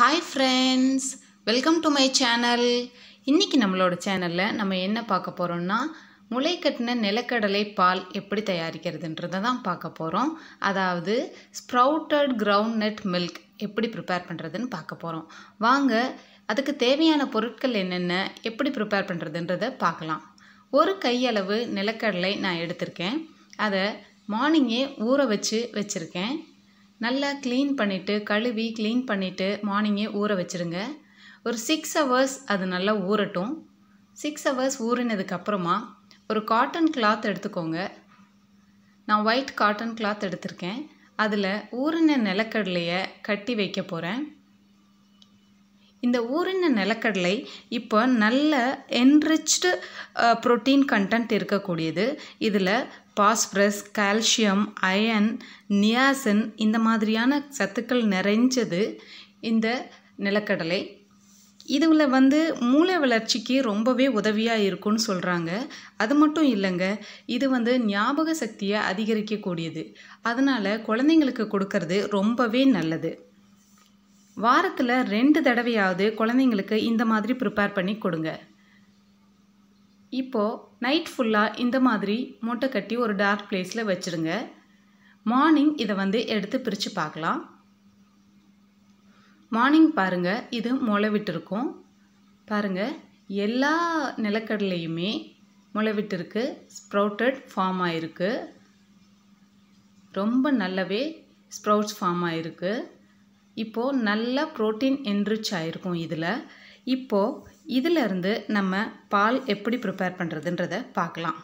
hi friends welcome to my channel இன்றைக்கி நம்மளோட சேனலில் நம்ம என்ன பார்க்க போகிறோம்னா முளை கட்டின நிலக்கடலை பால் எப்படி தயாரிக்கிறதுன்றதை தான் பார்க்க போகிறோம் அதாவது ஸ்ப்ரவுட்டட் கிரவுண்ட் நட் மில்க் எப்படி ப்ரிப்பேர் பண்ணுறதுன்னு பார்க்க போகிறோம் வாங்க அதுக்கு தேவையான பொருட்கள் என்னென்ன எப்படி ப்ரிப்பேர் பண்ணுறதுன்றதை பார்க்கலாம் ஒரு கையளவு நிலக்கடலை நான் எடுத்திருக்கேன் அதை மார்னிங்கே ஊற வச்சு வச்சுருக்கேன் நல்லா க்ளீன் பண்ணிவிட்டு கழுவி க்ளீன் பண்ணிவிட்டு மார்னிங்கே ஊற வச்சுருங்க ஒரு சிக்ஸ் ஹவர்ஸ் அது நல்லா ஊறட்டும் சிக்ஸ் ஹவர்ஸ் ஊறினதுக்கப்புறமா ஒரு காட்டன் கிளாத் எடுத்துக்கோங்க நான் ஒயிட் காட்டன் கிளாத் எடுத்திருக்கேன் அதில் ஊறின நிலக்கடலையை கட்டி வைக்க போகிறேன் இந்த ஊறின நிலக்கடலை இப்போ நல்ல என்ரிச்டு ப்ரோட்டீன் கண்டென்ட் இருக்கக்கூடியது இதில் பாஸ்பரஸ் கால்சியம் அயன் நியாசின் இந்த மாதிரியான சத்துக்கள் நிறைஞ்சது இந்த நிலக்கடலை இதில் வந்து மூளை வளர்ச்சிக்கு ரொம்பவே உதவியாக இருக்கும்னு சொல்கிறாங்க அது மட்டும் இல்லைங்க இது வந்து ஞாபக சக்தியை அதிகரிக்கக்கூடியது அதனால் குழந்தைங்களுக்கு கொடுக்கறது ரொம்பவே நல்லது வாரத்தில் ரெண்டு தடவையாவது குழந்தைங்களுக்கு இந்த மாதிரி ப்ரிப்பேர் பண்ணி கொடுங்க இப்போது நைட் ஃபுல்லாக இந்த மாதிரி மூட்டை கட்டி ஒரு டார்க் பிளேஸில் வச்சுருங்க மார்னிங் இதை வந்து எடுத்து பிரித்து பார்க்கலாம் மார்னிங் பாருங்கள் இது முளை விட்டுருக்கும் பாருங்கள் எல்லா நிலக்கடலையுமே முளை விட்டுருக்கு ஸ்ப்ரௌட்டட் ஃபார்ம் ஆகிருக்கு ரொம்ப நல்லாவே ஸ்ப்ரவுட்ஸ் ஃபார்ம் ஆகிருக்கு இப்போது நல்ல ப்ரோட்டீன் என்ரிச் ஆகிருக்கும் இதில் இப்போது இதிலிருந்து நம்ம பால் எப்படி ப்ரிப்பேர் பண்ணுறதுன்றத பார்க்கலாம்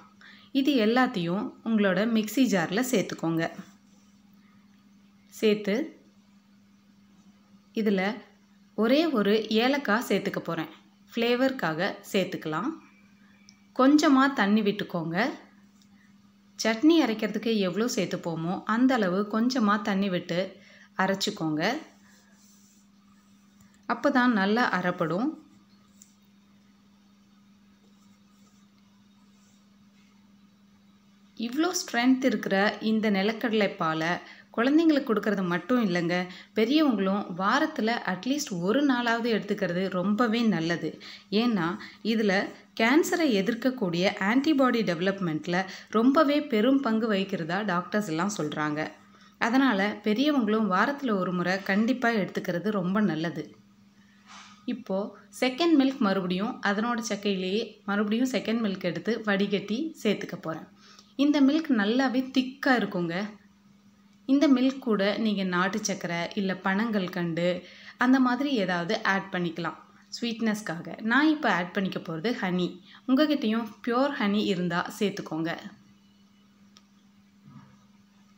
இது எல்லாத்தையும் உங்களோட மிக்சி ஜாரில் சேர்த்துக்கோங்க சேர்த்து இதில் ஒரே ஒரு ஏலக்காய் சேர்த்துக்க போகிறேன் ஃப்ளேவருக்காக சேர்த்துக்கலாம் கொஞ்சமாக தண்ணி விட்டுக்கோங்க சட்னி அரைக்கிறதுக்கு எவ்வளோ சேர்த்துப்போமோ அந்த அளவு கொஞ்சமாக தண்ணி விட்டு அரைச்சிக்கோங்க அப்போ தான் நல்லா அறப்படும் இவ்வளோ ஸ்ட்ரென்த் இருக்கிற இந்த நிலக்கடலை பாலை குழந்தைங்களுக்கு கொடுக்கறது மட்டும் இல்லைங்க பெரியவங்களும் வாரத்தில் அட்லீஸ்ட் ஒரு நாளாவது எடுத்துக்கிறது ரொம்பவே நல்லது ஏன்னா இதில் கேன்சரை எதிர்க்கக்கூடிய ஆன்டிபாடி டெவலப்மெண்ட்டில் ரொம்பவே பெரும் பங்கு வகிக்கிறதா டாக்டர்ஸ் எல்லாம் சொல்கிறாங்க அதனால் பெரியவங்களும் வாரத்தில் ஒரு முறை கண்டிப்பாக எடுத்துக்கிறது ரொம்ப நல்லது இப்போது செகண்ட் மில்க் மறுபடியும் அதனோட சக்கையிலேயே மறுபடியும் செகண்ட் மில்க் எடுத்து வடிகட்டி சேர்த்துக்க போகிறேன் இந்த மில்க் நல்லாவே திக்காக இருக்குங்க இந்த மில்க் கூட நீங்கள் நாட்டு சக்கரை இல்லை பனங்கள் கண்டு அந்த மாதிரி ஏதாவது ஆட் பண்ணிக்கலாம் ஸ்வீட்னஸ்க்காக நான் இப்போ ஆட் பண்ணிக்க போகிறது ஹனி உங்ககிட்டையும் பியோர் ஹனி இருந்தால் சேர்த்துக்கோங்க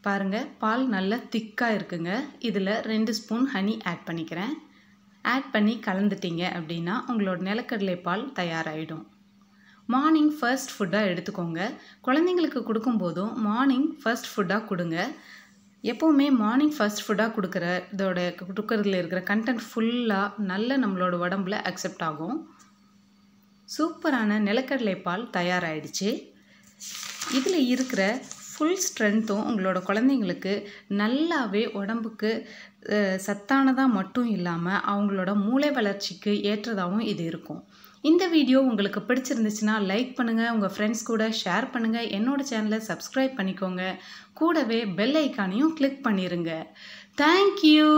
பாருங்கள் பால் நல்லா திக்காக இருக்குங்க இதில் ரெண்டு ஸ்பூன் ஹனி ஆட் பண்ணிக்கிறேன் ஆட் பண்ணி கலந்துட்டிங்க அப்படின்னா உங்களோட நிலக்கடலை பால் தயாராகிடும் மார்னிங் ஃபர்ஸ்ட் ஃபுட்டாக எடுத்துக்கோங்க குழந்தைங்களுக்கு கொடுக்கும்போதும் மார்னிங் ஃபர்ஸ்ட் ஃபுட்டாக கொடுங்க எப்போவுமே மார்னிங் ஃபர்ஸ்ட் ஃபுட்டாக கொடுக்குற இதோட கொடுக்கறதுல இருக்கிற கண்டென்ட் ஃபுல்லாக நல்ல நம்மளோட உடம்புல அக்செப்ட் ஆகும் சூப்பரான நிலக்கடலை பால் தயாராகிடுச்சு இதில் இருக்கிற ஃபுல் ஸ்ட்ரென்த்தும் உங்களோட குழந்தைங்களுக்கு நல்லாவே உடம்புக்கு சத்தானதாக மட்டும் இல்லாமல் அவங்களோட மூளை வளர்ச்சிக்கு ஏற்றதாகவும் இது இருக்கும் இந்த வீடியோ உங்களுக்கு பிடிச்சிருந்துச்சுன்னா லைக் பண்ணுங்கள் உங்கள் ஃப்ரெண்ட்ஸ் கூட ஷேர் பண்ணுங்கள் என்னோடய சேனலை சப்ஸ்கிரைப் பண்ணிக்கோங்க கூடவே பெல் ஐக்கானையும் கிளிக் பண்ணிடுங்க தேங்க்யூ